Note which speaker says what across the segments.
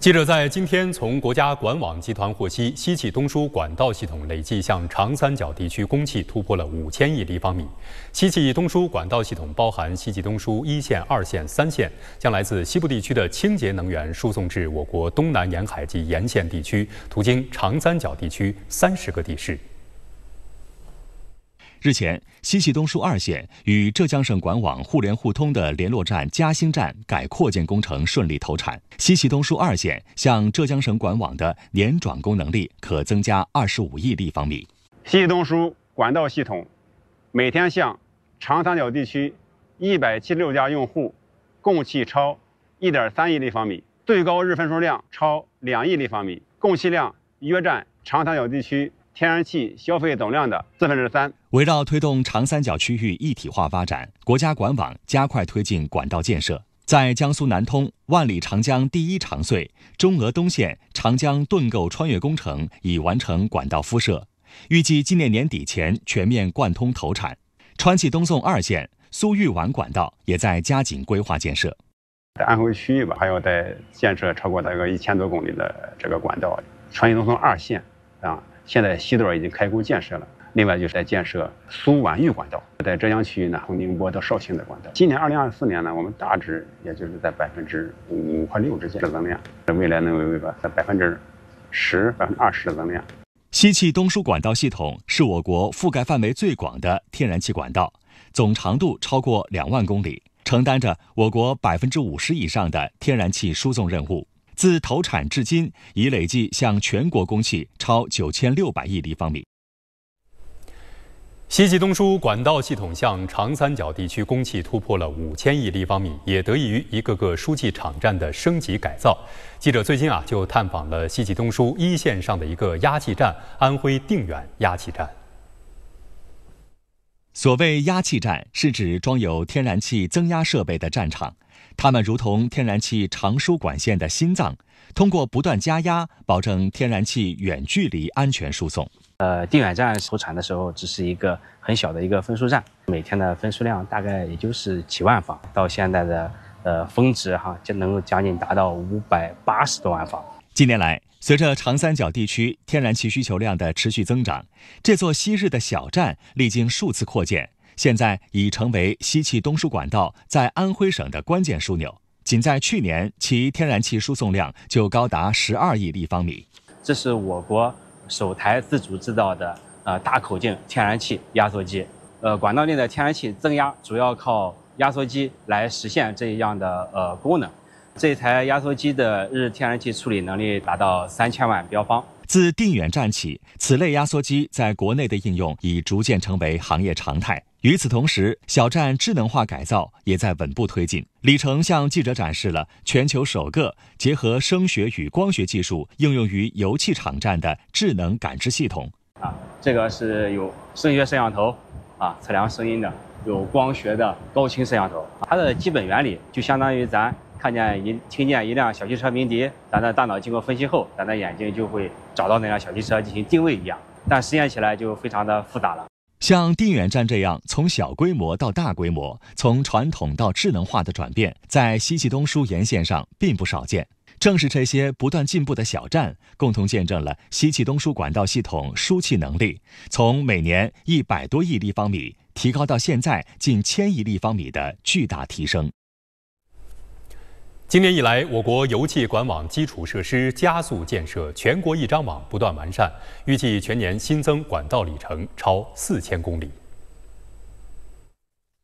Speaker 1: 记者在今天从国家管网集团获悉，西气东输管道系统累计向长三角地区供气突破了五千亿立方米。西气东输管道系统包含西气东输一线、二线、三线，将来自西部地区的清洁能源输送至我国东南沿海及沿线地区，途经长三角地区三十个地市。
Speaker 2: 日前，西气东输二线与浙江省管网互联互通的联络站嘉兴站改扩建工程顺利投产。西气东输二线向浙江省管网的年转供能力可增加二十五亿立方米。
Speaker 3: 西气东输管道系统每天向长三角地区一百七十六家用户供气超一点三亿立方米，最高日分数量超两亿立方米，供气量约占长三角地区。天然气消费总量的四分之三。
Speaker 2: 围绕推动长三角区域一体化发展，国家管网加快推进管道建设。在江苏南通，万里长江第一长隧——中俄东线长江盾构穿越工程已完成管道敷设，预计今年年底前全面贯通投产。川气东送二线苏豫皖管道也在加紧规划建设。
Speaker 3: 在安徽区域吧，还要再建设超过大概一千多公里的这个管道。川气东送二线，啊。现在西段已经开工建设了，另外就是在建设苏皖豫管道，在浙江区域呢，从宁波到绍兴的管道。今年二零二四年呢，我们大致也就是在百分之五和六之间的增量，未来能有一个在百分之十、百分之二十的增量。
Speaker 2: 西气东输管道系统是我国覆盖范围最广的天然气管道，总长度超过两万公里，承担着我国百分之五十以上的天然气输送任务。自投产至今，已累计向全国供气超九千六百亿立方米。
Speaker 1: 西气东输管道系统向长三角地区供气突破了五千亿立方米，也得益于一个个输气场站的升级改造。记者最近啊，就探访了西气东输一线上的一个压气站——安徽定远
Speaker 2: 压气站。所谓压气站，是指装有天然气增压设备的站场，它们如同天然气长输管线的心脏，通过不断加压，保证天然气远距离安全输送。呃，定
Speaker 4: 远站投产的时候，只是一个很小的一个分输站，每天的分输量大概也就是几万方，到现在的，呃，峰值哈，就能够将近达到五百八十多万方。
Speaker 2: 近年来。随着长三角地区天然气需求量的持续增长，这座昔日的小站历经数次扩建，现在已成为西气东输管道在安徽省的关键枢纽。仅在去年，其天然气输送量就高达十二亿立方米。
Speaker 4: 这是我国首台自主制造的呃大口径天然气压缩机。呃，管道内的天然气增压主要靠压缩机来实现这一样的呃功能。这台压缩机的日天然气处理能力达到三千万标方。
Speaker 2: 自定远站起，此类压缩机在国内的应用已逐渐成为行业常态。与此同时，小站智能化改造也在稳步推进。李成向记者展示了全球首个结合声学与光学技术应用于油气场站的智能感知系统。
Speaker 4: 啊，这个是有声学摄像头，啊，测量声音的，有光学的高清摄像头。它的基本原理就相当于咱。看见一听见一辆小汽车鸣笛，咱的大脑经过分析后，咱的眼睛就会找到那辆小汽车进行定位一样。但实验起来就非常的复杂了。
Speaker 2: 像定远站这样从小规模到大规模、从传统到智能化的转变，在西气东输沿线上并不少见。正是这些不断进步的小站，共同见证了西气东输管道系统输气能力从每年一百多亿立方米提高到现在近千亿立方米的巨大提升。今年以来，我国油气管网基
Speaker 1: 础设施加速建设，全国一张网不断完善。预计全年新增管道里程超四千公里。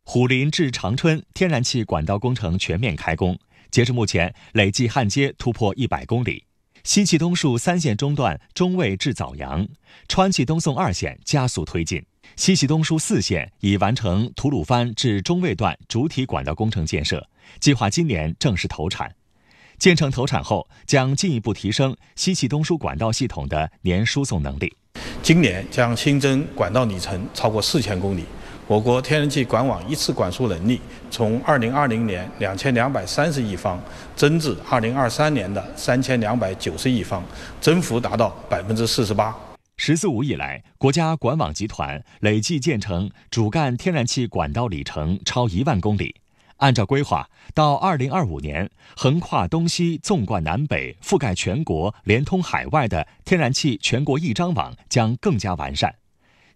Speaker 2: 虎林至长春天然气管道工程全面开工，截至目前，累计焊接突破一百公里。西气东输三线中段中卫至枣阳、川气东送二线加速推进，西气东输四线已完成吐鲁番至中卫段主体管道工程建设，计划今年正式投产。建成投产后，将进一步提升西气东输管道系统的年输送能力。今年将新增管道里程超过四千公里。我国天然气管网一次管输能力从2020年2230亿方增至2023年的3290亿方，增幅达到48%。“十四五”以来，国家管网集团累计建成主干天然气管道里程超1万公里。按照规划，到2025年，横跨东西、纵贯南北、覆盖全国、连通海外的天然气全国一张网将更加完善。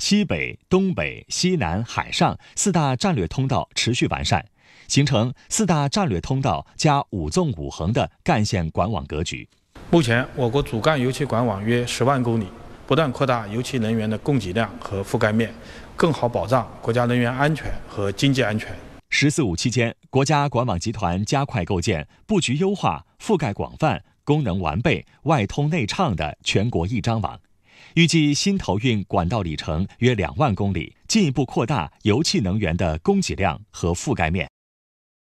Speaker 2: 西北、东北、西南海上四大战略通道持续完善，形成四大战略通道加五纵五横的干线管网格局。目前，我国主干油气管网约十万公里，不断扩大油气能源的供给量和覆盖面，更好保障国家能源安全和经济安全。“十四五”期间，国家管网集团加快构建、布局优化、覆盖广泛、功能完备、外通内畅的全国一张网。预计新投运管道里程约两万公里，进一步扩大油气能源的供给量和覆盖面。